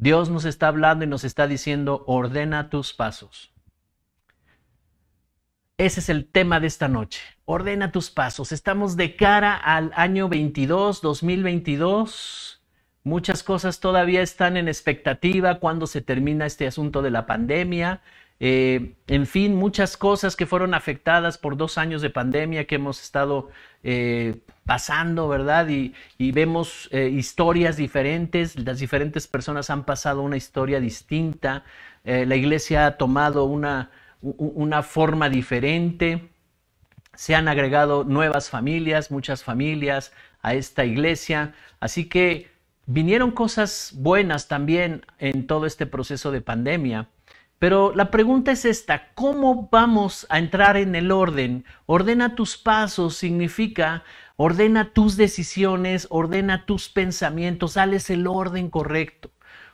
Dios nos está hablando y nos está diciendo, ordena tus pasos. Ese es el tema de esta noche. Ordena tus pasos. Estamos de cara al año 22, 2022. Muchas cosas todavía están en expectativa. cuando se termina este asunto de la pandemia? Eh, en fin, muchas cosas que fueron afectadas por dos años de pandemia que hemos estado eh, pasando, ¿verdad? Y, vemos eh, historias diferentes, las diferentes personas han pasado una historia distinta, la iglesia ha tomado una forma diferente, se han agregado nuevas familias, muchas familias a esta iglesia, así que vinieron cosas buenas también en todo este proceso de pandemia. Pero la pregunta es esta, ¿cómo vamos a entrar en el orden? Ordena tus pasos significa ordena tus decisiones, ordena tus pensamientos, sales el orden correcto.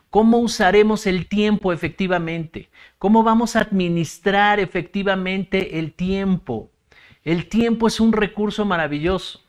¿Cómo usaremos el tiempo efectivamente? ¿Cómo vamos a administrar efectivamente el tiempo? El tiempo es un recurso maravilloso.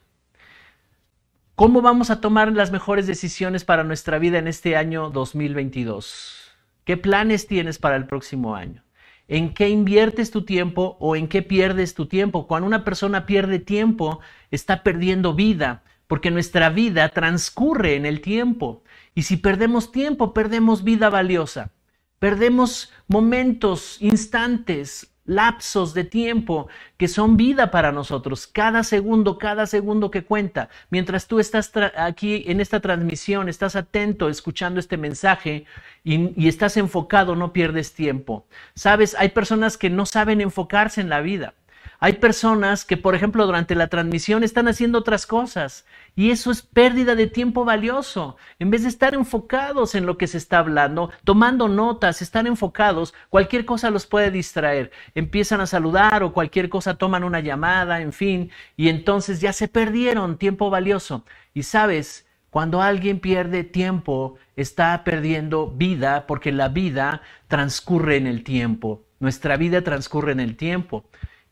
¿Cómo vamos a tomar las mejores decisiones para nuestra vida en este año 2022? ¿Qué planes tienes para el próximo año? ¿En qué inviertes tu tiempo o en qué pierdes tu tiempo? Cuando una persona pierde tiempo, está perdiendo vida, porque nuestra vida transcurre en el tiempo. Y si perdemos tiempo, perdemos vida valiosa. Perdemos momentos, instantes, lapsos de tiempo que son vida para nosotros, cada segundo, cada segundo que cuenta. Mientras tú estás aquí en esta transmisión, estás atento escuchando este mensaje y, estás enfocado, no pierdes tiempo. Sabes, hay personas que no saben enfocarse en la vida. Hay personas que, por ejemplo, durante la transmisión están haciendo otras cosas y eso es pérdida de tiempo valioso. En vez de estar enfocados en lo que se está hablando, tomando notas, están enfocados, cualquier cosa los puede distraer. Empiezan a saludar o cualquier cosa, toman una llamada, en fin, y entonces ya se perdieron tiempo valioso. Y sabes, cuando alguien pierde tiempo, está perdiendo vida porque la vida transcurre en el tiempo. Nuestra vida transcurre en el tiempo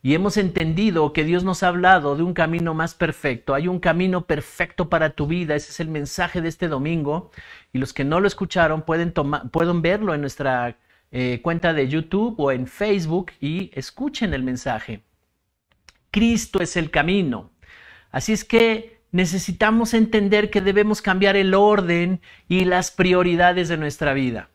y hemos entendido que Dios nos ha hablado de un camino más perfecto. Hay un camino perfecto para tu vida. Ese es el mensaje de este domingo. Y los que no lo escucharon pueden, pueden verlo en nuestra eh, cuenta de YouTube o en Facebook y escuchen el mensaje. Cristo es el camino. Así es que necesitamos entender que debemos cambiar el orden y las prioridades de nuestra vida.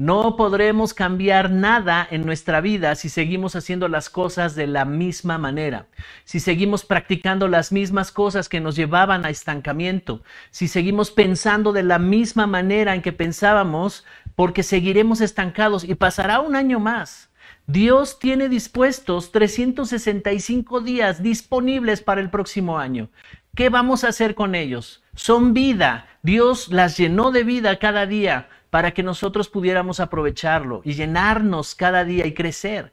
No podremos cambiar nada en nuestra vida si seguimos haciendo las cosas de la misma manera, si seguimos practicando las mismas cosas que nos llevaban a estancamiento, si seguimos pensando de la misma manera en que pensábamos, porque seguiremos estancados y pasará un año más. Dios tiene dispuestos 365 días disponibles para el próximo año. ¿Qué vamos a hacer con ellos? Son vida. Dios las llenó de vida cada día para que nosotros pudiéramos aprovecharlo y llenarnos cada día y crecer.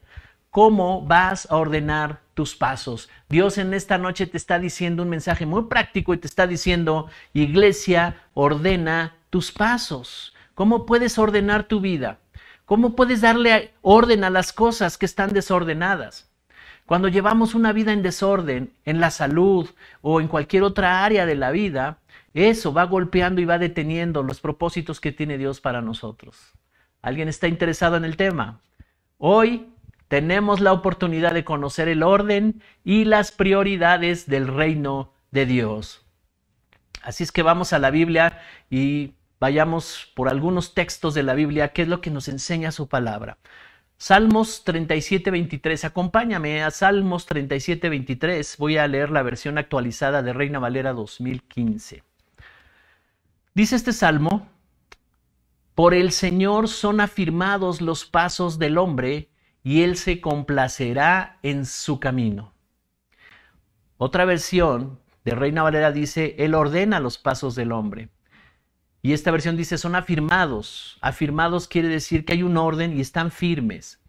¿Cómo vas a ordenar tus pasos? Dios en esta noche te está diciendo un mensaje muy práctico y te está diciendo, iglesia, ordena tus pasos. ¿Cómo puedes ordenar tu vida? ¿Cómo puedes darle orden a las cosas que están desordenadas? Cuando llevamos una vida en desorden, en la salud o en cualquier otra área de la vida, eso va golpeando y va deteniendo los propósitos que tiene Dios para nosotros. ¿Alguien está interesado en el tema? Hoy tenemos la oportunidad de conocer el orden y las prioridades del reino de Dios. Así es que vamos a la Biblia y vayamos por algunos textos de la Biblia, que es lo que nos enseña su palabra. Salmos 37, 23. Acompáñame a Salmos 37, 23. Voy a leer la versión actualizada de Reina Valera 2015. Dice este salmo, por el Señor son afirmados los pasos del hombre y él se complacerá en su camino. Otra versión de Reina Valera dice, él ordena los pasos del hombre. Y esta versión dice, son afirmados. Afirmados quiere decir que hay un orden y están firmes.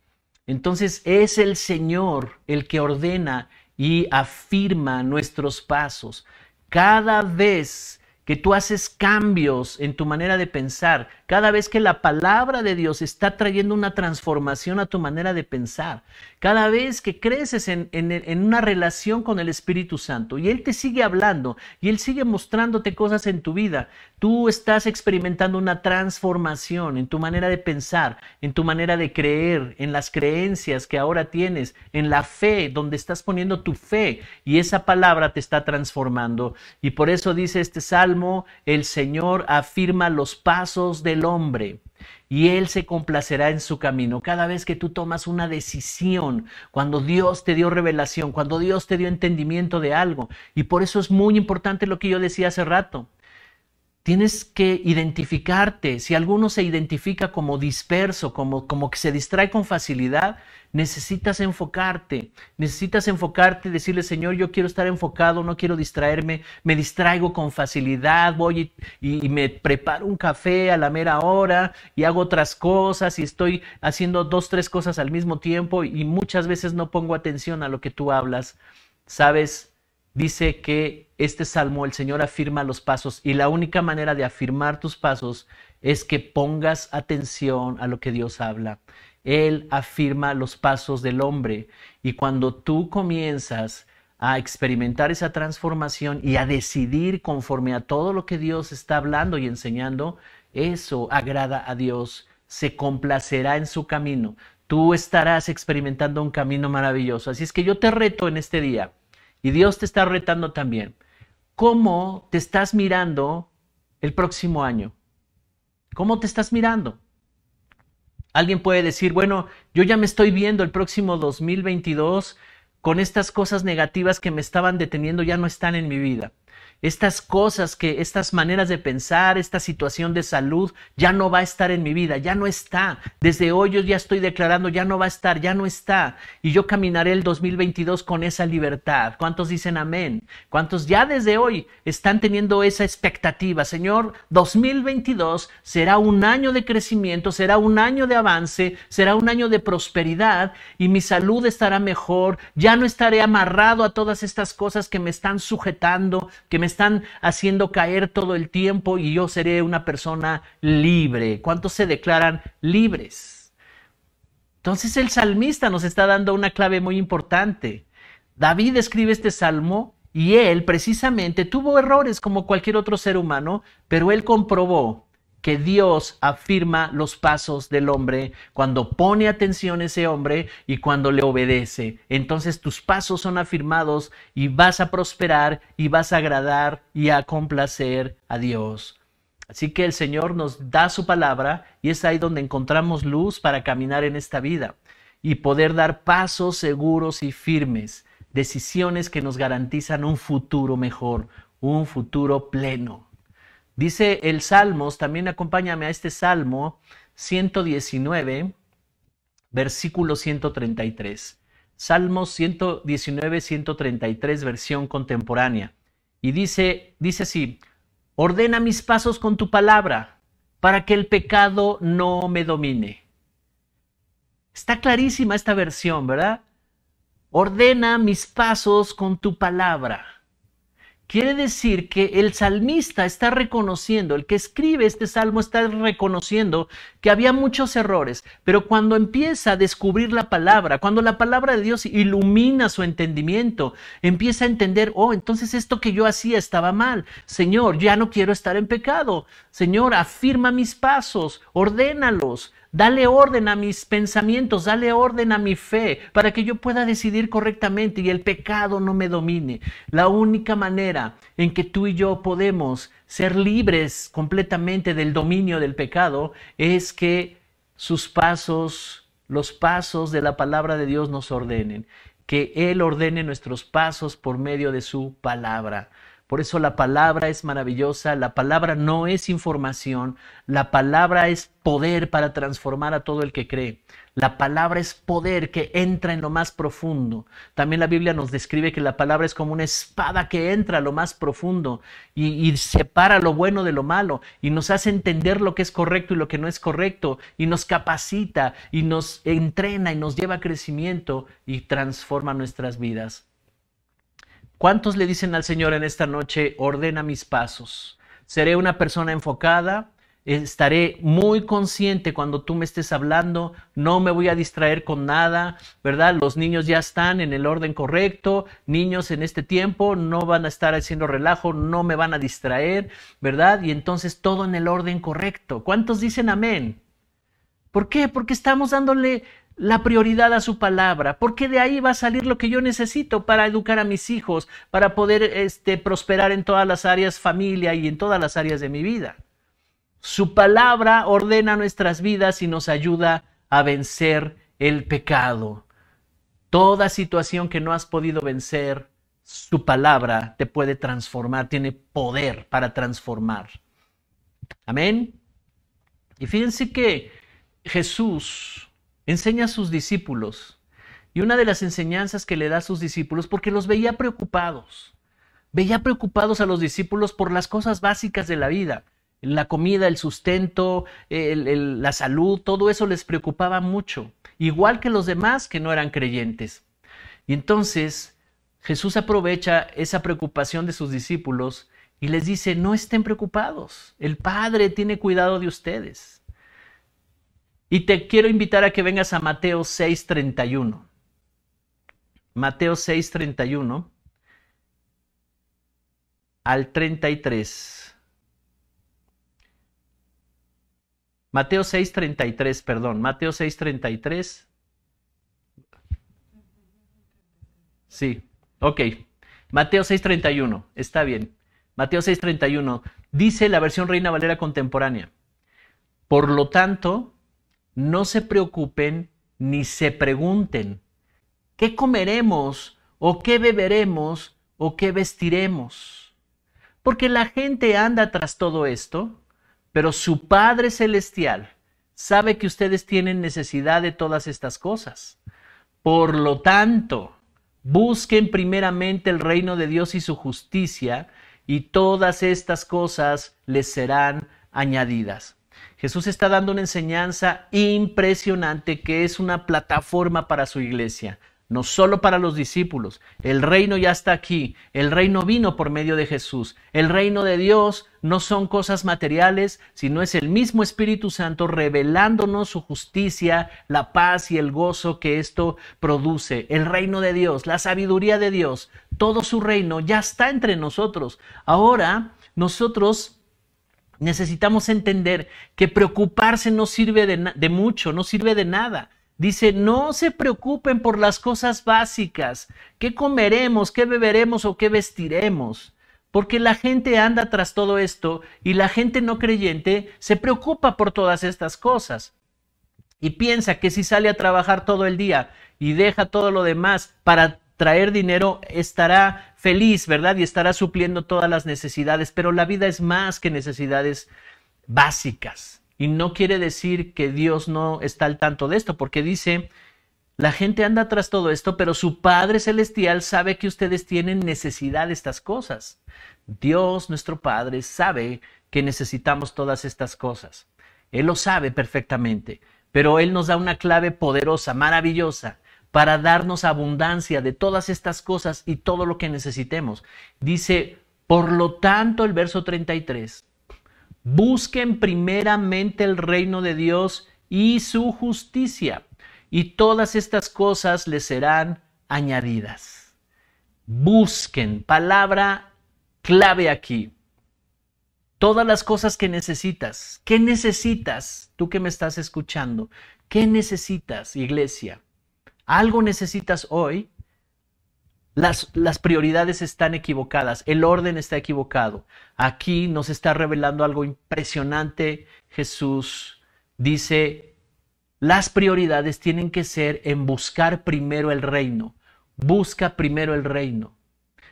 Entonces es el Señor el que ordena y afirma nuestros pasos. Cada vez que tú haces cambios en tu manera de pensar. Cada vez que la palabra de Dios está trayendo una transformación a tu manera de pensar, cada vez que creces en, una relación con el Espíritu Santo y Él te sigue hablando y Él sigue mostrándote cosas en tu vida, tú estás experimentando una transformación en tu manera de pensar, en tu manera de creer, en las creencias que ahora tienes, en la fe, donde estás poniendo tu fe y esa palabra te está transformando. Y por eso dice este salmo, el Señor afirma los pasos del hombre y Él se complacerá en su camino. Cada vez que tú tomas una decisión, cuando Dios te dio revelación, cuando Dios te dio entendimiento de algo. Y por eso es muy importante lo que yo decía hace rato. Tienes que identificarte. Si alguno se identifica como disperso, como, como que se distrae con facilidad, necesitas enfocarte. Necesitas enfocarte y decirle, Señor, yo quiero estar enfocado, no quiero distraerme, me distraigo con facilidad, voy y, y me preparo un café a la mera hora y hago otras cosas y estoy haciendo dos, tres cosas al mismo tiempo y muchas veces no pongo atención a lo que tú hablas. Sabes, dice que este salmo el Señor afirma los pasos y la única manera de afirmar tus pasos es que pongas atención a lo que Dios habla. Él afirma los pasos del hombre y cuando tú comienzas a experimentar esa transformación y a decidir conforme a todo lo que Dios está hablando y enseñando, eso agrada a Dios, se complacerá en su camino. Tú estarás experimentando un camino maravilloso. Así es que yo te reto en este día y Dios te está retando también cómo te estás mirando el próximo año. ¿Cómo te estás mirando? Alguien puede decir, bueno, yo ya me estoy viendo el próximo 2022 con estas cosas negativas que me estaban deteniendo, ya no están en mi vida. Estas cosas que, estas maneras de pensar, esta situación de salud, ya no va a estar en mi vida, ya no está. Desde hoy yo ya estoy declarando, ya no va a estar, ya no está. Y yo caminaré el 2022 con esa libertad. ¿Cuántos dicen amén? ¿Cuántos ya desde hoy están teniendo esa expectativa? Señor, 2022 será un año de crecimiento, será un año de avance, será un año de prosperidad y mi salud estará mejor. Ya no estaré amarrado a todas estas cosas que me están sujetando que me están haciendo caer todo el tiempo y yo seré una persona libre. ¿Cuántos se declaran libres? Entonces el salmista nos está dando una clave muy importante. David escribe este salmo y él precisamente tuvo errores como cualquier otro ser humano, pero él comprobó que Dios afirma los pasos del hombre cuando pone atención a ese hombre y cuando le obedece. Entonces tus pasos son afirmados y vas a prosperar y vas a agradar y a complacer a Dios. Así que el Señor nos da su palabra y es ahí donde encontramos luz para caminar en esta vida y poder dar pasos seguros y firmes, decisiones que nos garantizan un futuro mejor, un futuro pleno. Dice el Salmos, también acompáñame a este Salmo 119, versículo 133. Salmos 119, 133, versión contemporánea. Y dice, dice así, ordena mis pasos con tu palabra para que el pecado no me domine. Está clarísima esta versión, ¿verdad? Ordena mis pasos con tu palabra. Quiere decir que el salmista está reconociendo, el que escribe este salmo está reconociendo que había muchos errores, pero cuando empieza a descubrir la palabra, cuando la palabra de Dios ilumina su entendimiento, empieza a entender, oh, entonces esto que yo hacía estaba mal. Señor, ya no quiero estar en pecado. Señor, afirma mis pasos, ordénalos, Dale orden a mis pensamientos, dale orden a mi fe para que yo pueda decidir correctamente y el pecado no me domine. La única manera en que tú y yo podemos ser libres completamente del dominio del pecado es que sus pasos, los pasos de la palabra de Dios nos ordenen, que Él ordene nuestros pasos por medio de su palabra. Por eso la palabra es maravillosa, la palabra no es información, la palabra es poder para transformar a todo el que cree. La palabra es poder que entra en lo más profundo. También la Biblia nos describe que la palabra es como una espada que entra a lo más profundo y, y, separa lo bueno de lo malo y nos hace entender lo que es correcto y lo que no es correcto y nos capacita y nos entrena y nos lleva a crecimiento y transforma nuestras vidas. ¿Cuántos le dicen al Señor en esta noche, ordena mis pasos? Seré una persona enfocada, estaré muy consciente cuando tú me estés hablando, no me voy a distraer con nada, ¿verdad? Los niños ya están en el orden correcto, niños en este tiempo no van a estar haciendo relajo, no me van a distraer, ¿verdad? Y entonces todo en el orden correcto. ¿Cuántos dicen amén? ¿Por qué? Porque estamos dándole la prioridad a su palabra, porque de ahí va a salir lo que yo necesito para educar a mis hijos, para poder este, prosperar en todas las áreas familia y en todas las áreas de mi vida. Su palabra ordena nuestras vidas y nos ayuda a vencer el pecado. Toda situación que no has podido vencer, su palabra te puede transformar, tiene poder para transformar. Amén. Y fíjense que Jesús enseña a sus discípulos. Y una de las enseñanzas que le da a sus discípulos, porque los veía preocupados, veía preocupados a los discípulos por las cosas básicas de la vida, la comida, el sustento, la salud, todo eso les preocupaba mucho, igual que los demás que no eran creyentes. Y entonces Jesús aprovecha esa preocupación de sus discípulos y les dice, no estén preocupados, el Padre tiene cuidado de ustedes. Y te quiero invitar a que vengas a Mateo 6:31. Mateo 6:31 al 33. Mateo 6:33, perdón, Mateo 6:33. Sí, ok. Mateo 6:31, está bien. Mateo 6:31 dice la versión Reina Valera contemporánea. Por lo tanto, no se preocupen ni se pregunten, ¿qué comeremos o qué beberemos o qué vestiremos? Porque la gente anda tras todo esto, pero su Padre Celestial sabe que ustedes tienen necesidad de todas estas cosas. Por lo tanto, busquen primeramente el reino de Dios y su justicia, y todas estas cosas les serán añadidas. Jesús está dando una enseñanza impresionante que es una plataforma para su iglesia, no solo para los discípulos. El reino ya está aquí, el reino vino por medio de Jesús. El reino de Dios no son cosas materiales, sino es el mismo Espíritu Santo revelándonos su justicia, la paz y el gozo que esto produce. El reino de Dios, la sabiduría de Dios, todo su reino ya está entre nosotros. Ahora nosotros Necesitamos entender que preocuparse no sirve de, mucho, no sirve de nada. Dice, no se preocupen por las cosas básicas, qué comeremos, qué beberemos o qué vestiremos, porque la gente anda tras todo esto y la gente no creyente se preocupa por todas estas cosas y piensa que si sale a trabajar todo el día y deja todo lo demás para traer dinero, estará feliz, ¿verdad? Y estará supliendo todas las necesidades, pero la vida es más que necesidades básicas. Y no quiere decir que Dios no está al tanto de esto, porque dice, la gente anda tras todo esto, pero su Padre Celestial sabe que ustedes tienen necesidad de estas cosas. Dios, nuestro Padre, sabe que necesitamos todas estas cosas. Él lo sabe perfectamente, pero Él nos da una clave poderosa, maravillosa, para darnos abundancia de todas estas cosas y todo lo que necesitemos. Dice, por lo tanto, el verso 33, busquen primeramente el reino de Dios y su justicia, y todas estas cosas les serán añadidas. Busquen, palabra clave aquí. Todas las cosas que necesitas. ¿Qué necesitas? Tú que me estás escuchando. ¿Qué necesitas, iglesia? algo necesitas hoy, las, las, prioridades están equivocadas, el orden está equivocado. Aquí nos está revelando algo impresionante. Jesús dice, las prioridades tienen que ser en buscar primero el reino. Busca primero el reino.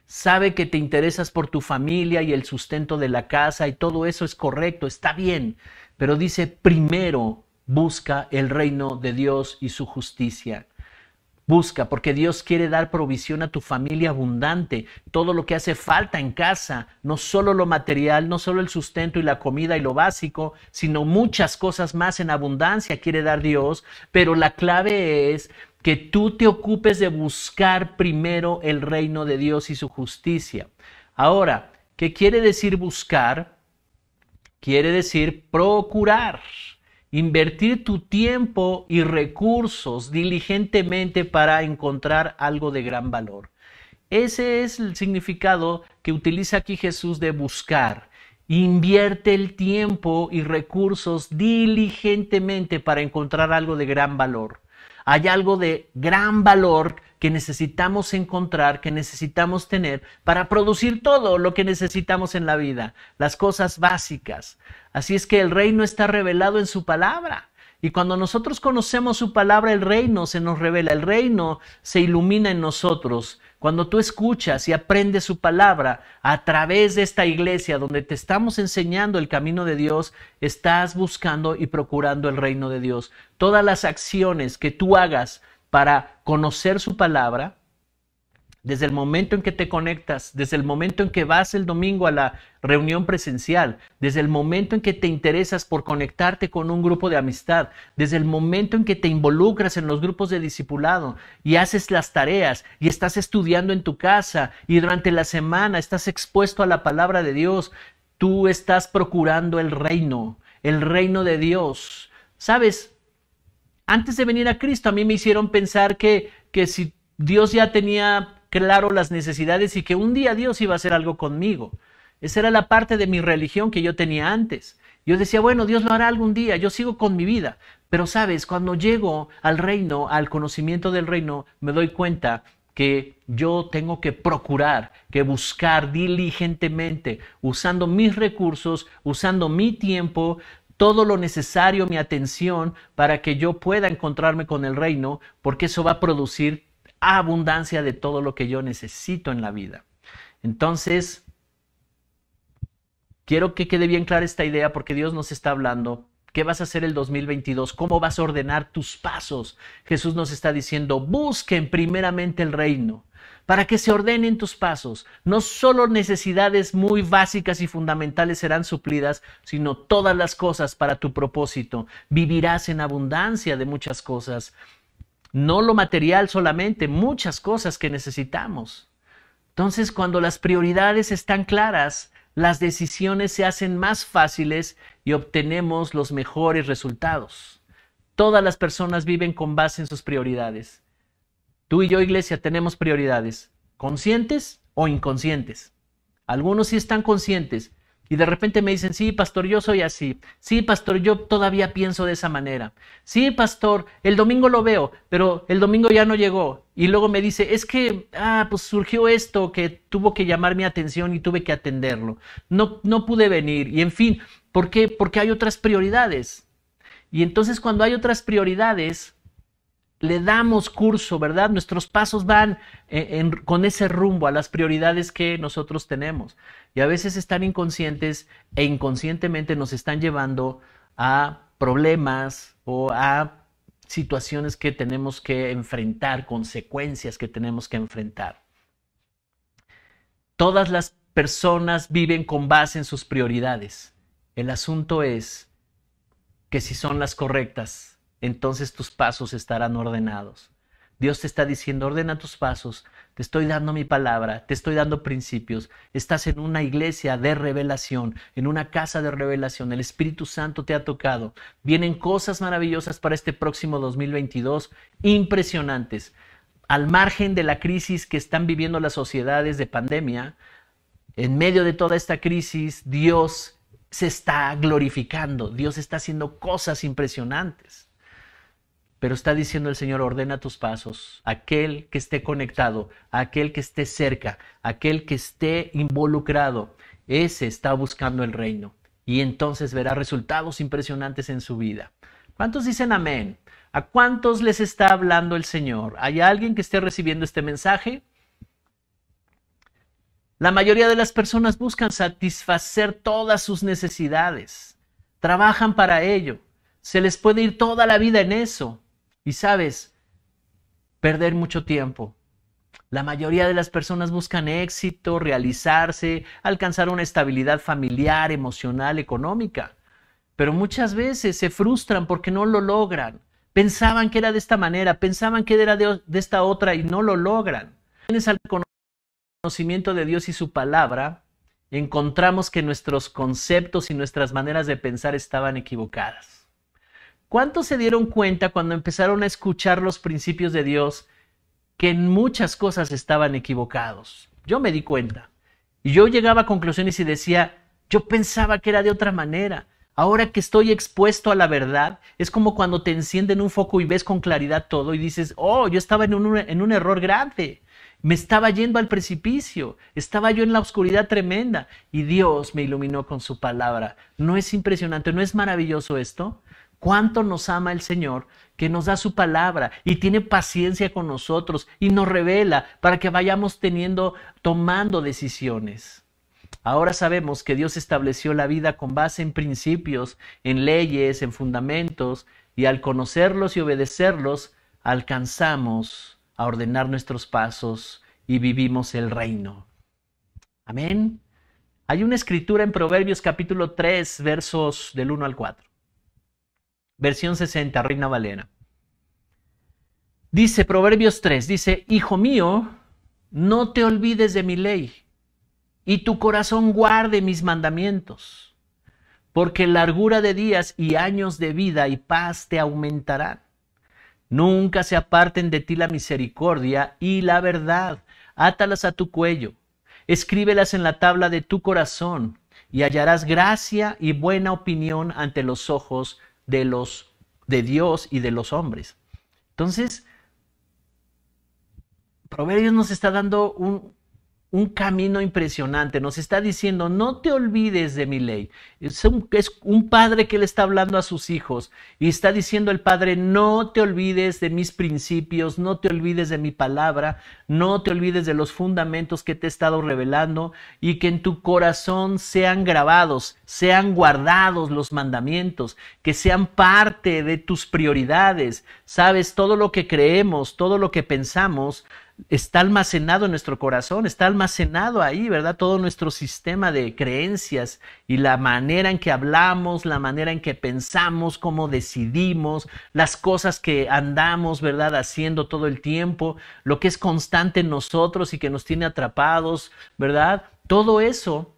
Sabe que te interesas por tu familia y el sustento de la casa y todo eso es correcto, está bien, pero dice, primero busca el reino de Dios y su justicia. Busca, porque Dios quiere dar provisión a tu familia abundante, todo lo que hace falta en casa, no solo lo material, no solo el sustento y la comida y lo básico, sino muchas cosas más en abundancia quiere dar Dios, pero la clave es que tú te ocupes de buscar primero el reino de Dios y su justicia. Ahora, ¿qué quiere decir buscar? Quiere decir procurar invertir tu tiempo y recursos diligentemente para encontrar algo de gran valor. Ese es el significado que utiliza aquí Jesús de buscar. Invierte el tiempo y recursos diligentemente para encontrar algo de gran valor hay algo de gran valor que necesitamos encontrar, que necesitamos tener para producir todo lo que necesitamos en la vida, las cosas básicas. Así es que el reino está revelado en su palabra. Y cuando nosotros conocemos su palabra, el reino se nos revela, el reino se ilumina en nosotros, cuando tú escuchas y aprendes su palabra a través de esta iglesia donde te estamos enseñando el camino de Dios, estás buscando y procurando el reino de Dios. Todas las acciones que tú hagas para conocer su palabra, desde el momento en que te conectas, desde el momento en que vas el domingo a la reunión presencial, desde el momento en que te interesas por conectarte con un grupo de amistad, desde el momento en que te involucras en los grupos de discipulado y haces las tareas y estás estudiando en tu casa y durante la semana estás expuesto a la palabra de Dios, tú estás procurando el reino, el reino de Dios. ¿Sabes? Antes de venir a Cristo, a mí me hicieron pensar que, que si Dios ya tenía claro las necesidades y que un día Dios iba a hacer algo conmigo. Esa era la parte de mi religión que yo tenía antes. Yo decía, bueno, Dios lo hará algún día, yo sigo con mi vida. Pero sabes, cuando llego al reino, al conocimiento del reino, me doy cuenta que yo tengo que procurar, que buscar diligentemente, usando mis recursos, usando mi tiempo, todo lo necesario, mi atención, para que yo pueda encontrarme con el reino, porque eso va a producir abundancia de todo lo que yo necesito en la vida. Entonces, quiero que quede bien clara esta idea porque Dios nos está hablando. ¿Qué vas a hacer el 2022? ¿Cómo vas a ordenar tus pasos? Jesús nos está diciendo, busquen primeramente el reino para que se ordenen tus pasos. No solo necesidades muy básicas y fundamentales serán suplidas, sino todas las cosas para tu propósito. Vivirás en abundancia de muchas cosas no lo material solamente, muchas cosas que necesitamos. Entonces, cuando las prioridades están claras, las decisiones se hacen más fáciles y obtenemos los mejores resultados. Todas las personas viven con base en sus prioridades. Tú y yo, iglesia, tenemos prioridades, conscientes o inconscientes. Algunos sí están conscientes, y de repente me dicen, sí, pastor, yo soy así. Sí, pastor, yo todavía pienso de esa manera. Sí, pastor, el domingo lo veo, pero el domingo ya no llegó. Y luego me dice, es que, ah, pues surgió esto que tuvo que llamar mi atención y tuve que atenderlo. No, no pude venir. Y en fin, ¿por qué? Porque hay otras prioridades. Y entonces cuando hay otras prioridades, le damos curso, ¿verdad? Nuestros pasos van eh, con ese rumbo a las prioridades que nosotros tenemos. Y a veces están inconscientes e inconscientemente nos están llevando a problemas o a situaciones que tenemos que enfrentar, consecuencias que tenemos que enfrentar. Todas las personas viven con base en sus prioridades. El asunto es que si son las correctas, entonces tus pasos estarán ordenados. Dios te está diciendo, ordena tus pasos, te estoy dando mi palabra, te estoy dando principios, estás en una iglesia de revelación, en una casa de revelación, el Espíritu Santo te ha tocado, vienen cosas maravillosas para este próximo 2022, impresionantes. Al margen de la crisis que están viviendo las sociedades de pandemia, en medio de toda esta crisis, Dios se está glorificando, Dios está haciendo cosas impresionantes. Pero está diciendo el Señor, ordena tus pasos. Aquel que esté conectado, aquel que esté cerca, aquel que esté involucrado, ese está buscando el reino. Y entonces verá resultados impresionantes en su vida. ¿Cuántos dicen amén? ¿A cuántos les está hablando el Señor? ¿Hay alguien que esté recibiendo este mensaje? La mayoría de las personas buscan satisfacer todas sus necesidades. Trabajan para ello. Se les puede ir toda la vida en eso. Y sabes, perder mucho tiempo. La mayoría de las personas buscan éxito, realizarse, alcanzar una estabilidad familiar, emocional, económica. Pero muchas veces se frustran porque no lo logran. Pensaban que era de esta manera, pensaban que era de, esta otra y no lo logran. Tienes al conocimiento de Dios y su palabra, encontramos que nuestros conceptos y nuestras maneras de pensar estaban equivocadas. ¿Cuántos se dieron cuenta cuando empezaron a escuchar los principios de Dios que en muchas cosas estaban equivocados? Yo me di cuenta. Y yo llegaba a conclusiones y decía, yo pensaba que era de otra manera. Ahora que estoy expuesto a la verdad, es como cuando te encienden un foco y ves con claridad todo y dices, oh, yo estaba en un, en un error grande. Me estaba yendo al precipicio, estaba yo en la oscuridad tremenda y Dios me iluminó con su palabra. ¿No es impresionante? ¿No es maravilloso esto? cuánto nos ama el Señor, que nos da su palabra y tiene paciencia con nosotros y nos revela para que vayamos teniendo, tomando decisiones. Ahora sabemos que Dios estableció la vida con base en principios, en leyes, en fundamentos, y al conocerlos y obedecerlos, alcanzamos a ordenar nuestros pasos y vivimos el reino. Amén. Hay una escritura en Proverbios capítulo 3, versos del 1 al 4 versión 60, Reina Valera. Dice Proverbios 3, dice, Hijo mío, no te olvides de mi ley y tu corazón guarde mis mandamientos, porque largura de días y años de vida y paz te aumentarán. Nunca se aparten de ti la misericordia y la verdad, átalas a tu cuello, escríbelas en la tabla de tu corazón, y hallarás gracia y buena opinión ante los ojos de los de Dios y de los hombres. Entonces, Proverbios nos está dando un, un camino impresionante. Nos está diciendo, no te olvides de mi ley. Es un, padre que le está hablando a sus hijos y está diciendo el padre, no te olvides de mis principios, no te olvides de mi palabra, no te olvides de los fundamentos que te he estado revelando y que en tu corazón sean grabados, sean guardados los mandamientos, que sean parte de tus prioridades. Sabes, todo lo que creemos, todo lo que pensamos, está almacenado en nuestro corazón, está almacenado ahí, ¿verdad? Todo nuestro sistema de creencias y la manera en que hablamos, la manera en que pensamos, cómo decidimos, las cosas que andamos, ¿verdad? Haciendo todo el tiempo, lo que es constante en nosotros y que nos tiene atrapados, ¿verdad? Todo eso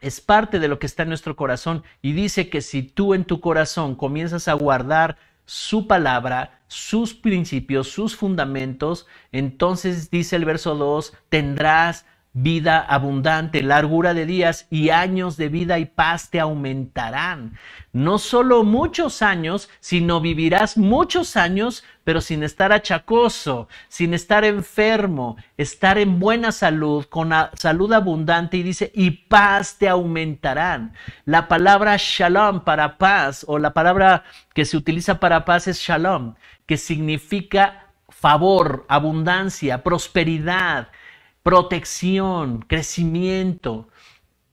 es parte de lo que está en nuestro corazón y dice que si tú en tu corazón comienzas a guardar su palabra, sus principios, sus fundamentos, entonces dice el verso 2, tendrás vida abundante, largura de días y años de vida y paz te aumentarán. No solo muchos años, sino vivirás muchos años, pero sin estar achacoso, sin estar enfermo, estar en buena salud, con salud abundante y dice, y paz te aumentarán. La palabra shalom para paz o la palabra que se utiliza para paz es shalom, que significa favor, abundancia, prosperidad protección, crecimiento.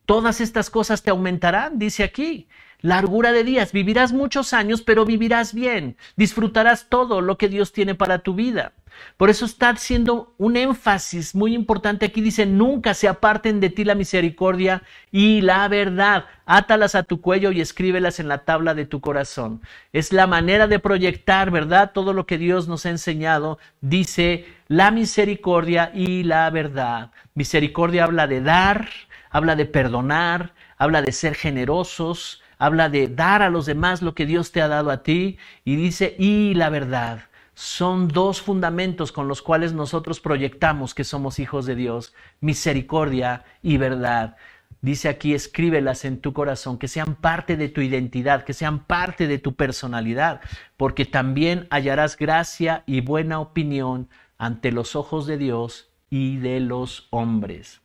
Todas estas cosas te aumentarán, dice aquí largura de días. Vivirás muchos años, pero vivirás bien. Disfrutarás todo lo que Dios tiene para tu vida. Por eso está haciendo un énfasis muy importante aquí. Dice, nunca se aparten de ti la misericordia y la verdad. Átalas a tu cuello y escríbelas en la tabla de tu corazón. Es la manera de proyectar, ¿verdad? Todo lo que Dios nos ha enseñado. Dice, la misericordia y la verdad. Misericordia habla de dar, habla de perdonar, habla de ser generosos, habla de dar a los demás lo que Dios te ha dado a ti y dice, y la verdad. Son dos fundamentos con los cuales nosotros proyectamos que somos hijos de Dios, misericordia y verdad. Dice aquí, escríbelas en tu corazón, que sean parte de tu identidad, que sean parte de tu personalidad, porque también hallarás gracia y buena opinión ante los ojos de Dios y de los hombres.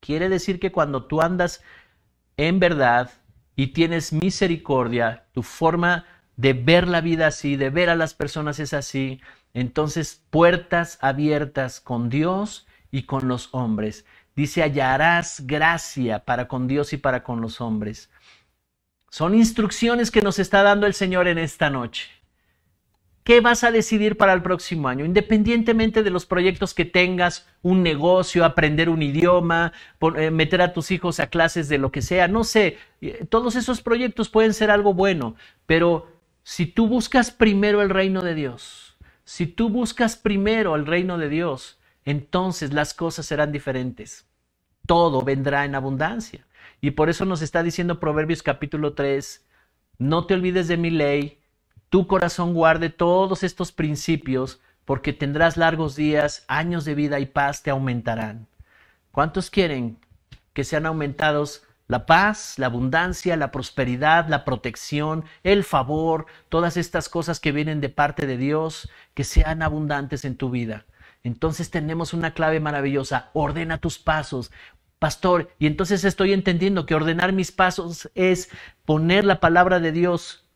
Quiere decir que cuando tú andas en verdad, y tienes misericordia, tu forma de ver la vida así, de ver a las personas es así, entonces puertas abiertas con Dios y con los hombres. Dice, hallarás gracia para con Dios y para con los hombres. Son instrucciones que nos está dando el Señor en esta noche qué vas a decidir para el próximo año, independientemente de los proyectos que tengas, un negocio, aprender un idioma, eh, meter a tus hijos a clases de lo que sea, no sé, eh, todos esos proyectos pueden ser algo bueno, pero si tú buscas primero el reino de Dios, si tú buscas primero el reino de Dios, entonces las cosas serán diferentes. Todo vendrá en abundancia. Y por eso nos está diciendo Proverbios capítulo 3, no te olvides de mi ley, tu corazón guarde todos estos principios, porque tendrás largos días, años de vida y paz te aumentarán. ¿Cuántos quieren que sean aumentados la paz, la abundancia, la prosperidad, la protección, el favor, todas estas cosas que vienen de parte de Dios, que sean abundantes en tu vida? Entonces tenemos una clave maravillosa, ordena tus pasos, pastor, y entonces estoy entendiendo que ordenar mis pasos es poner la palabra de Dios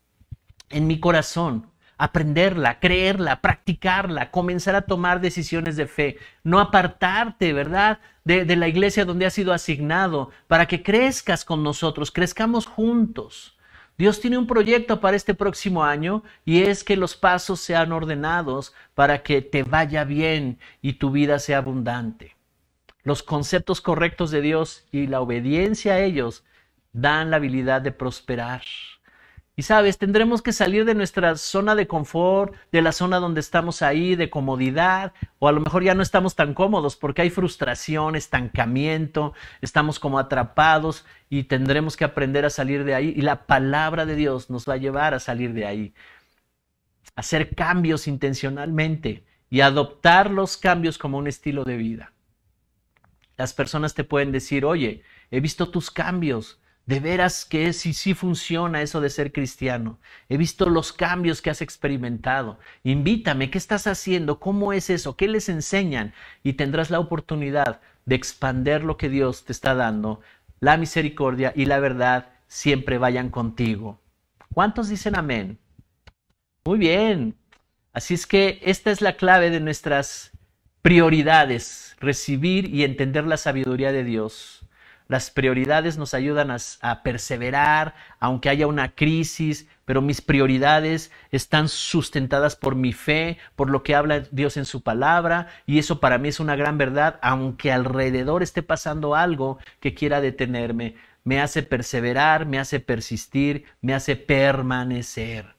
en mi corazón, aprenderla, creerla, practicarla, comenzar a tomar decisiones de fe, no apartarte, ¿verdad? De, la iglesia donde has sido asignado, para que crezcas con nosotros, crezcamos juntos. Dios tiene un proyecto para este próximo año y es que los pasos sean ordenados para que te vaya bien y tu vida sea abundante. Los conceptos correctos de Dios y la obediencia a ellos dan la habilidad de prosperar. Y sabes, tendremos que salir de nuestra zona de confort, de la zona donde estamos ahí, de comodidad, o a lo mejor ya no estamos tan cómodos porque hay frustración, estancamiento, estamos como atrapados y tendremos que aprender a salir de ahí. Y la palabra de Dios nos va a llevar a salir de ahí, hacer cambios intencionalmente y adoptar los cambios como un estilo de vida. Las personas te pueden decir, oye, he visto tus cambios, de veras que sí sí funciona eso de ser cristiano. He visto los cambios que has experimentado. Invítame, ¿qué estás haciendo? ¿Cómo es eso? ¿Qué les enseñan? Y tendrás la oportunidad de expander lo que Dios te está dando. La misericordia y la verdad siempre vayan contigo. ¿Cuántos dicen amén? Muy bien. Así es que esta es la clave de nuestras prioridades, recibir y entender la sabiduría de Dios las prioridades nos ayudan a, perseverar, aunque haya una crisis, pero mis prioridades están sustentadas por mi fe, por lo que habla Dios en su palabra, y eso para mí es una gran verdad, aunque alrededor esté pasando algo que quiera detenerme. Me hace perseverar, me hace persistir, me hace permanecer.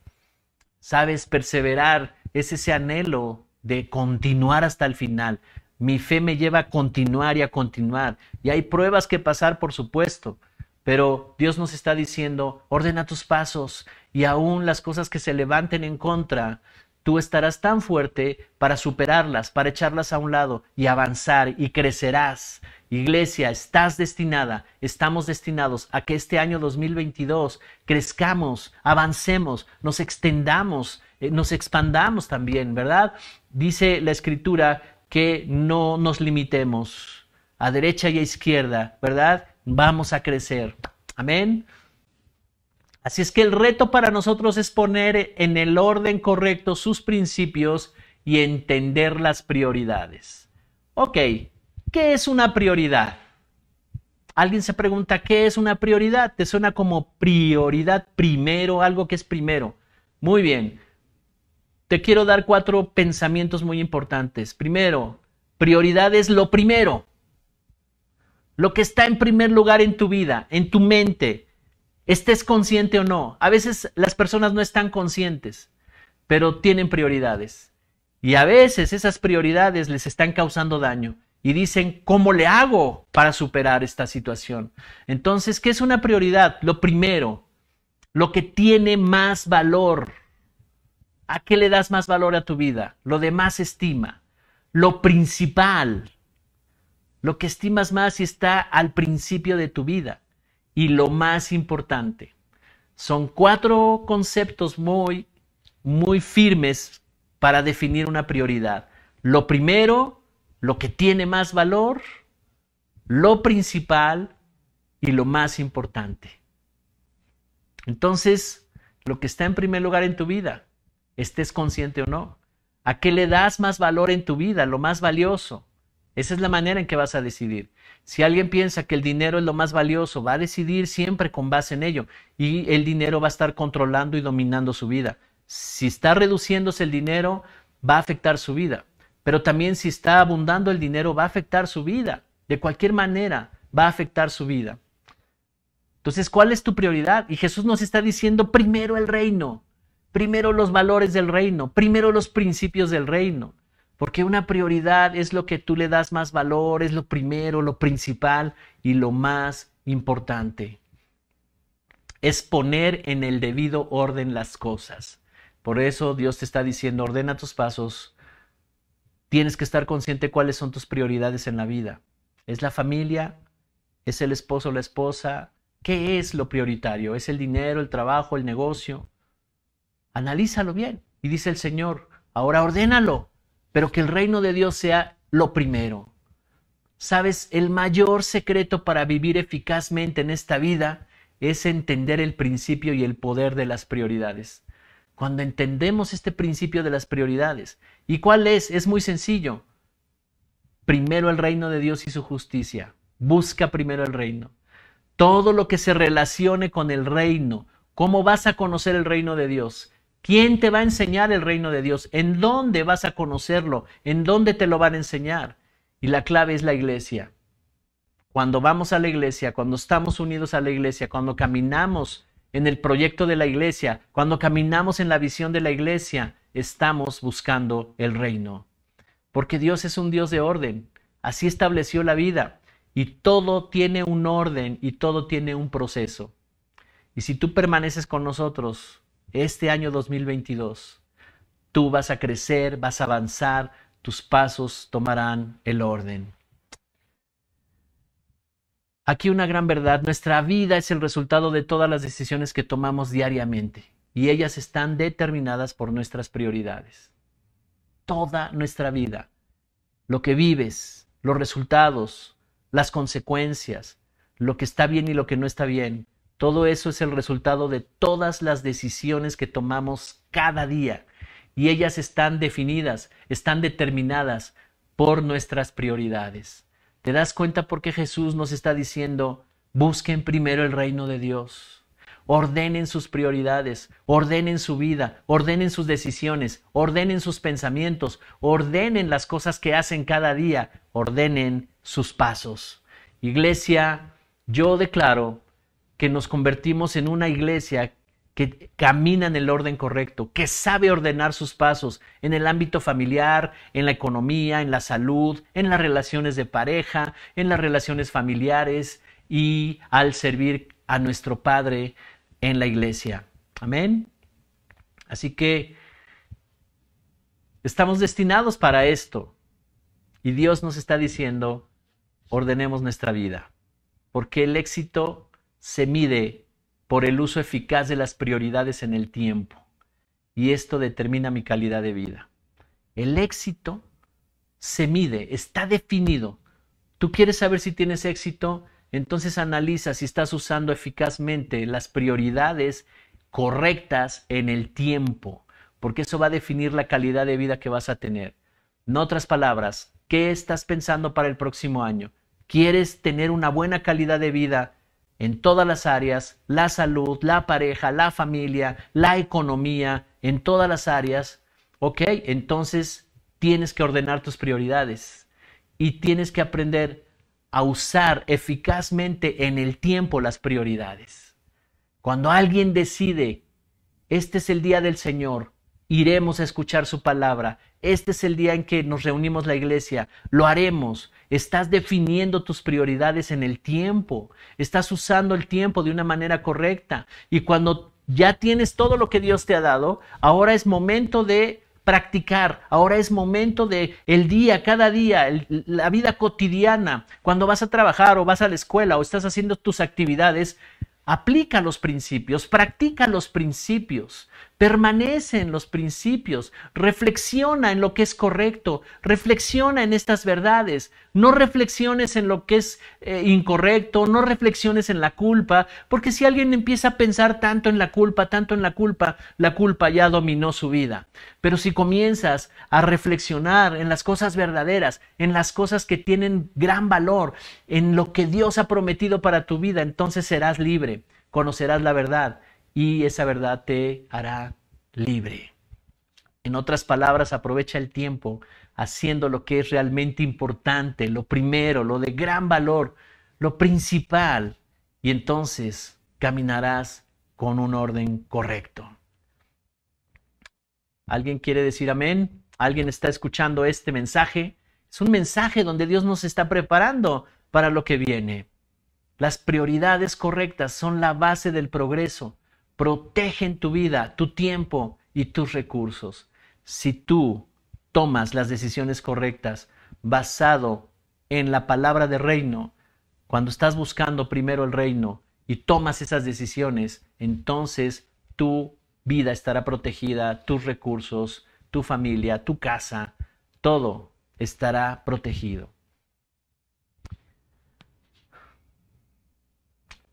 ¿Sabes? Perseverar es ese anhelo de continuar hasta el final. Mi fe me lleva a continuar y a continuar. Y hay pruebas que pasar, por supuesto. Pero Dios nos está diciendo, ordena tus pasos y aún las cosas que se levanten en contra, tú estarás tan fuerte para superarlas, para echarlas a un lado y avanzar y crecerás. Iglesia, estás destinada, estamos destinados a que este año 2022 crezcamos, avancemos, nos extendamos, eh, nos expandamos también, ¿verdad? Dice la escritura que no nos limitemos a derecha y a izquierda, ¿verdad? Vamos a crecer. Amén. Así es que el reto para nosotros es poner en el orden correcto sus principios y entender las prioridades. Ok, ¿qué es una prioridad? Alguien se pregunta, ¿qué es una prioridad? Te suena como prioridad primero, algo que es primero. Muy bien, te quiero dar cuatro pensamientos muy importantes. Primero, prioridad es lo primero. Lo que está en primer lugar en tu vida, en tu mente, estés consciente o no. A veces las personas no están conscientes, pero tienen prioridades. Y a veces esas prioridades les están causando daño y dicen, ¿cómo le hago para superar esta situación? Entonces, ¿qué es una prioridad? Lo primero, lo que tiene más valor ¿A qué le das más valor a tu vida? Lo de más estima. Lo principal. Lo que estimas más y está al principio de tu vida. Y lo más importante. Son cuatro conceptos muy, muy firmes para definir una prioridad. Lo primero, lo que tiene más valor, lo principal y lo más importante. Entonces, lo que está en primer lugar en tu vida, estés consciente o no. ¿A qué le das más valor en tu vida, lo más valioso? Esa es la manera en que vas a decidir. Si alguien piensa que el dinero es lo más valioso, va a decidir siempre con base en ello y el dinero va a estar controlando y dominando su vida. Si está reduciéndose el dinero, va a afectar su vida. Pero también si está abundando el dinero, va a afectar su vida. De cualquier manera, va a afectar su vida. Entonces, ¿cuál es tu prioridad? Y Jesús nos está diciendo primero el reino primero los valores del reino, primero los principios del reino. Porque una prioridad es lo que tú le das más valor, es lo primero, lo principal y lo más importante. Es poner en el debido orden las cosas. Por eso Dios te está diciendo, ordena tus pasos. Tienes que estar consciente cuáles son tus prioridades en la vida. ¿Es la familia? ¿Es el esposo o la esposa? ¿Qué es lo prioritario? ¿Es el dinero, el trabajo, el negocio? Analízalo bien. Y dice el Señor, ahora ordénalo, pero que el reino de Dios sea lo primero. Sabes, el mayor secreto para vivir eficazmente en esta vida es entender el principio y el poder de las prioridades. Cuando entendemos este principio de las prioridades, ¿y cuál es? Es muy sencillo. Primero el reino de Dios y su justicia. Busca primero el reino. Todo lo que se relacione con el reino. ¿Cómo vas a conocer el reino de Dios? ¿Quién te va a enseñar el reino de Dios? ¿En dónde vas a conocerlo? ¿En dónde te lo van a enseñar? Y la clave es la iglesia. Cuando vamos a la iglesia, cuando estamos unidos a la iglesia, cuando caminamos en el proyecto de la iglesia, cuando caminamos en la visión de la iglesia, estamos buscando el reino. Porque Dios es un Dios de orden. Así estableció la vida. Y todo tiene un orden y todo tiene un proceso. Y si tú permaneces con nosotros, este año 2022. Tú vas a crecer, vas a avanzar, tus pasos tomarán el orden. Aquí una gran verdad, nuestra vida es el resultado de todas las decisiones que tomamos diariamente y ellas están determinadas por nuestras prioridades. Toda nuestra vida, lo que vives, los resultados, las consecuencias, lo que está bien y lo que no está bien, todo eso es el resultado de todas las decisiones que tomamos cada día y ellas están definidas, están determinadas por nuestras prioridades. ¿Te das cuenta por qué Jesús nos está diciendo, busquen primero el reino de Dios? Ordenen sus prioridades, ordenen su vida, ordenen sus decisiones, ordenen sus pensamientos, ordenen las cosas que hacen cada día, ordenen sus pasos. Iglesia, yo declaro que nos convertimos en una iglesia que camina en el orden correcto, que sabe ordenar sus pasos en el ámbito familiar, en la economía, en la salud, en las relaciones de pareja, en las relaciones familiares y al servir a nuestro Padre en la iglesia. Amén. Así que estamos destinados para esto. Y Dios nos está diciendo, ordenemos nuestra vida, porque el éxito se mide por el uso eficaz de las prioridades en el tiempo. Y esto determina mi calidad de vida. El éxito se mide, está definido. Tú quieres saber si tienes éxito, entonces analiza si estás usando eficazmente las prioridades correctas en el tiempo, porque eso va a definir la calidad de vida que vas a tener. En otras palabras, ¿qué estás pensando para el próximo año? ¿Quieres tener una buena calidad de vida en todas las áreas, la salud, la pareja, la familia, la economía, en todas las áreas, ok, entonces tienes que ordenar tus prioridades y tienes que aprender a usar eficazmente en el tiempo las prioridades. Cuando alguien decide, este es el día del Señor, iremos a escuchar su palabra, este es el día en que nos reunimos la iglesia, lo haremos. Estás definiendo tus prioridades en el tiempo, estás usando el tiempo de una manera correcta y cuando ya tienes todo lo que Dios te ha dado, ahora es momento de practicar. Ahora es momento de el día, cada día, la vida cotidiana, cuando vas a trabajar o vas a la escuela o estás haciendo tus actividades, aplica los principios, practica los principios. Permanece en los principios, reflexiona en lo que es correcto, reflexiona en estas verdades, no reflexiones en lo que es eh, incorrecto, no reflexiones en la culpa, porque si alguien empieza a pensar tanto en la culpa, tanto en la culpa, la culpa ya dominó su vida. Pero si comienzas a reflexionar en las cosas verdaderas, en las cosas que tienen gran valor, en lo que Dios ha prometido para tu vida, entonces serás libre, conocerás la verdad y esa verdad te hará libre. En otras palabras, aprovecha el tiempo haciendo lo que es realmente importante, lo primero, lo de gran valor, lo principal, y entonces caminarás con un orden correcto. ¿Alguien quiere decir amén? ¿Alguien está escuchando este mensaje? Es un mensaje donde Dios nos está preparando para lo que viene. Las prioridades correctas son la base del progreso protegen tu vida, tu tiempo y tus recursos. Si tú tomas las decisiones correctas basado en la palabra de reino, cuando estás buscando primero el reino y tomas esas decisiones, entonces tu vida estará protegida, tus recursos, tu familia, tu casa, todo estará protegido.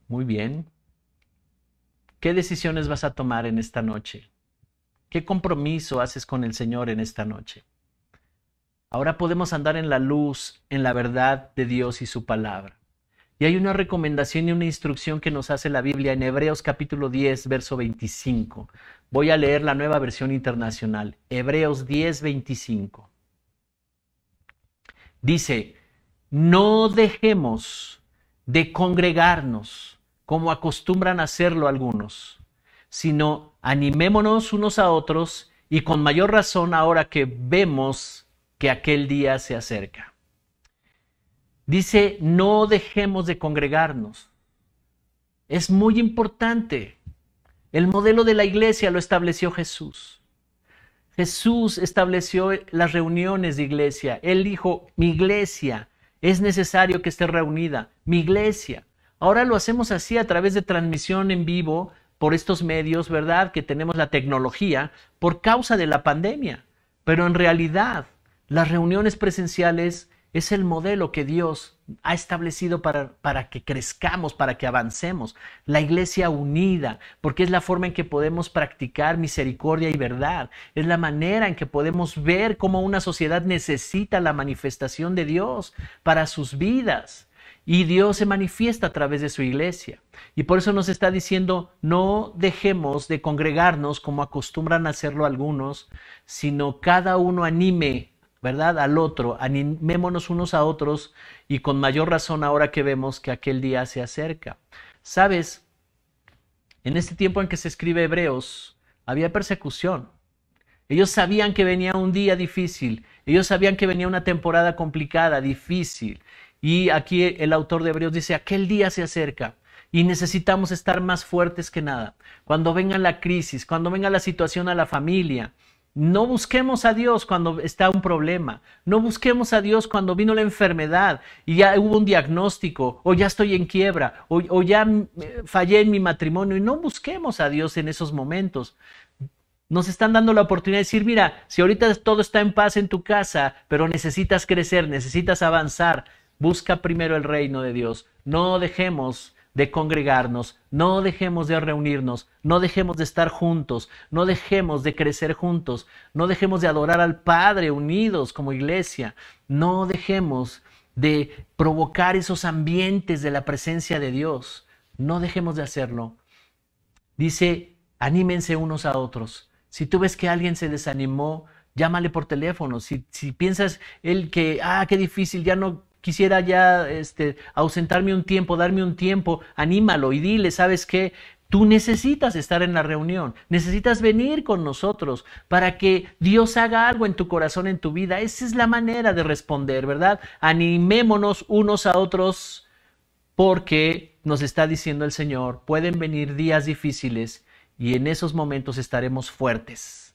Muy bien. ¿Qué decisiones vas a tomar en esta noche? ¿Qué compromiso haces con el Señor en esta noche? Ahora podemos andar en la luz, en la verdad de Dios y su palabra. Y hay una recomendación y una instrucción que nos hace la Biblia en Hebreos capítulo 10, verso 25. Voy a leer la nueva versión internacional, Hebreos 10, 25. Dice, no dejemos de congregarnos como acostumbran hacerlo algunos, sino animémonos unos a otros y con mayor razón ahora que vemos que aquel día se acerca. Dice, no dejemos de congregarnos. Es muy importante. El modelo de la iglesia lo estableció Jesús. Jesús estableció las reuniones de iglesia. Él dijo, mi iglesia, es necesario que esté reunida, mi iglesia. Ahora lo hacemos así a través de transmisión en vivo por estos medios, ¿verdad? Que tenemos la tecnología por causa de la pandemia. Pero en realidad, las reuniones presenciales es el modelo que Dios ha establecido para, para, que crezcamos, para que avancemos. La iglesia unida, porque es la forma en que podemos practicar misericordia y verdad. Es la manera en que podemos ver cómo una sociedad necesita la manifestación de Dios para sus vidas. Y Dios se manifiesta a través de su iglesia. Y por eso nos está diciendo, no dejemos de congregarnos como acostumbran a hacerlo algunos, sino cada uno anime, ¿verdad? Al otro, animémonos unos a otros y con mayor razón ahora que vemos que aquel día se acerca. Sabes, en este tiempo en que se escribe Hebreos, había persecución. Ellos sabían que venía un día difícil, ellos sabían que venía una temporada complicada, difícil. Y aquí el autor de Hebreos dice, aquel día se acerca y necesitamos estar más fuertes que nada. Cuando venga la crisis, cuando venga la situación a la familia, no busquemos a Dios cuando está un problema. No busquemos a Dios cuando vino la enfermedad y ya hubo un diagnóstico, o ya estoy en quiebra, o, ya mm, fallé en mi matrimonio. Y no busquemos a Dios en esos momentos. Nos están dando la oportunidad de decir, mira, si ahorita todo está en paz en tu casa, pero necesitas crecer, necesitas avanzar, busca primero el reino de Dios. No dejemos de congregarnos, no dejemos de reunirnos, no dejemos de estar juntos, no dejemos de crecer juntos, no dejemos de adorar al Padre unidos como iglesia, no dejemos de provocar esos ambientes de la presencia de Dios, no dejemos de hacerlo. Dice, anímense unos a otros. Si tú ves que alguien se desanimó, llámale por teléfono. Si, si piensas él que, ah, qué difícil, ya no quisiera ya este, ausentarme un tiempo, darme un tiempo, anímalo y dile, ¿sabes qué? Tú necesitas estar en la reunión, necesitas venir con nosotros para que Dios haga algo en tu corazón, en tu vida. Esa es la manera de responder, ¿verdad? Animémonos unos a otros porque nos está diciendo el Señor, pueden venir días difíciles y en esos momentos estaremos fuertes.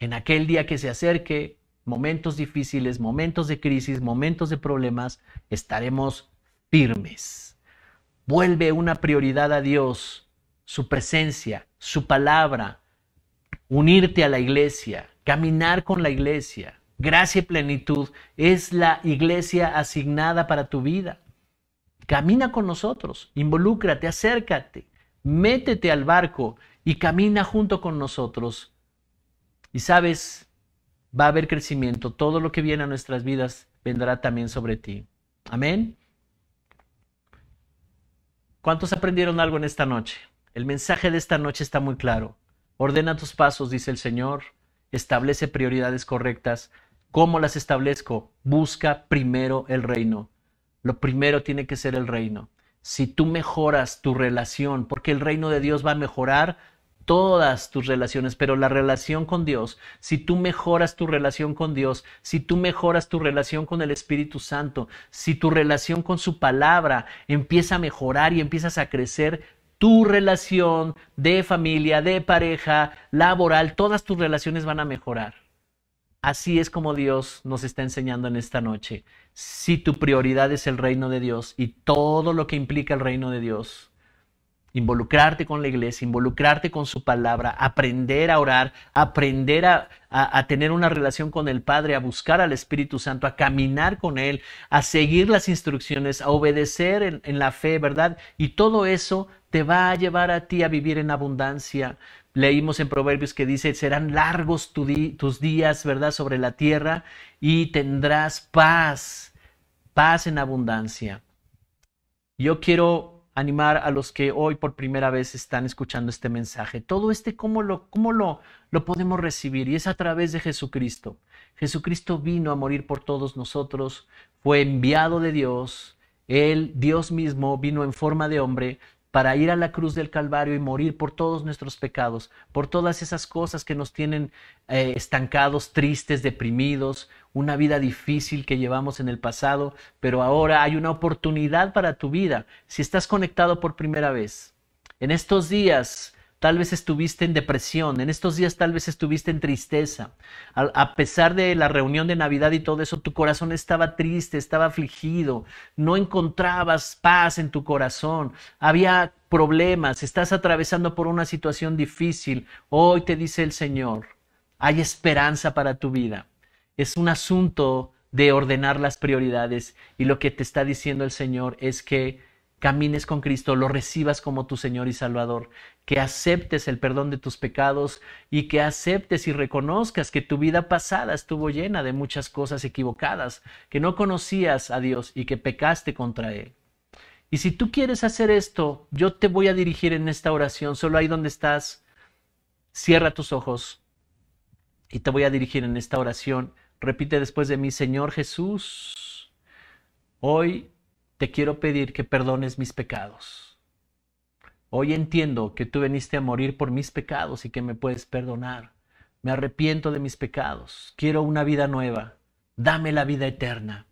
En aquel día que se acerque, momentos difíciles, momentos de crisis, momentos de problemas, estaremos firmes. Vuelve una prioridad a Dios, su presencia, su palabra, unirte a la iglesia, caminar con la iglesia. Gracia y plenitud es la iglesia asignada para tu vida. Camina con nosotros, involúcrate, acércate, métete al barco y camina junto con nosotros. Y sabes, va a haber crecimiento. Todo lo que viene a nuestras vidas vendrá también sobre ti. Amén. ¿Cuántos aprendieron algo en esta noche? El mensaje de esta noche está muy claro. Ordena tus pasos, dice el Señor. Establece prioridades correctas. ¿Cómo las establezco? Busca primero el reino. Lo primero tiene que ser el reino. Si tú mejoras tu relación, porque el reino de Dios va a mejorar todas tus relaciones, pero la relación con Dios, si tú mejoras tu relación con Dios, si tú mejoras tu relación con el Espíritu Santo, si tu relación con su palabra empieza a mejorar y empiezas a crecer, tu relación de familia, de pareja, laboral, todas tus relaciones van a mejorar. Así es como Dios nos está enseñando en esta noche. Si tu prioridad es el reino de Dios y todo lo que implica el reino de Dios, involucrarte con la iglesia, involucrarte con su palabra, aprender a orar, aprender a, tener una relación con el Padre, a buscar al Espíritu Santo, a caminar con Él, a seguir las instrucciones, a obedecer en, la fe, ¿verdad? Y todo eso te va a llevar a ti a vivir en abundancia. Leímos en Proverbios que dice, serán largos tus días, ¿verdad?, sobre la tierra y tendrás paz, paz en abundancia. Yo quiero animar a los que hoy por primera vez están escuchando este mensaje. Todo este, ¿cómo lo, cómo lo, lo podemos recibir? Y es a través de Jesucristo. Jesucristo vino a morir por todos nosotros, fue enviado de Dios, Él, Dios mismo, vino en forma de hombre para ir a la cruz del Calvario y morir por todos nuestros pecados, por todas esas cosas que nos tienen eh, estancados, tristes, deprimidos, una vida difícil que llevamos en el pasado, pero ahora hay una oportunidad para tu vida si estás conectado por primera vez. En estos días tal vez estuviste en depresión, en estos días tal vez estuviste en tristeza. A, pesar de la reunión de Navidad y todo eso, tu corazón estaba triste, estaba afligido, no encontrabas paz en tu corazón, había problemas, estás atravesando por una situación difícil. Hoy te dice el Señor, hay esperanza para tu vida es un asunto de ordenar las prioridades y lo que te está diciendo el Señor es que camines con Cristo, lo recibas como tu Señor y Salvador, que aceptes el perdón de tus pecados y que aceptes y reconozcas que tu vida pasada estuvo llena de muchas cosas equivocadas, que no conocías a Dios y que pecaste contra Él. Y si tú quieres hacer esto, yo te voy a dirigir en esta oración, solo ahí donde estás, cierra tus ojos y te voy a dirigir en esta oración Repite después de mí, Señor Jesús, hoy te quiero pedir que perdones mis pecados. Hoy entiendo que tú viniste a morir por mis pecados y que me puedes perdonar. Me arrepiento de mis pecados. Quiero una vida nueva. Dame la vida eterna.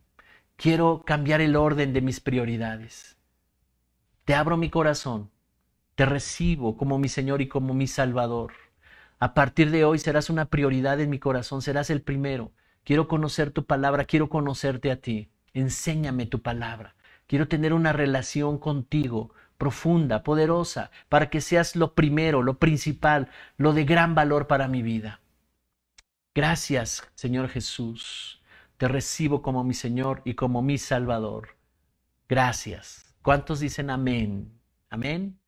Quiero cambiar el orden de mis prioridades. Te abro mi corazón. Te recibo como mi Señor y como mi Salvador. A partir de hoy serás una prioridad en mi corazón. Serás el primero Quiero conocer tu palabra, quiero conocerte a ti. Enséñame tu palabra. Quiero tener una relación contigo profunda, poderosa, para que seas lo primero, lo principal, lo de gran valor para mi vida. Gracias, Señor Jesús. Te recibo como mi Señor y como mi Salvador. Gracias. ¿Cuántos dicen amén? Amén.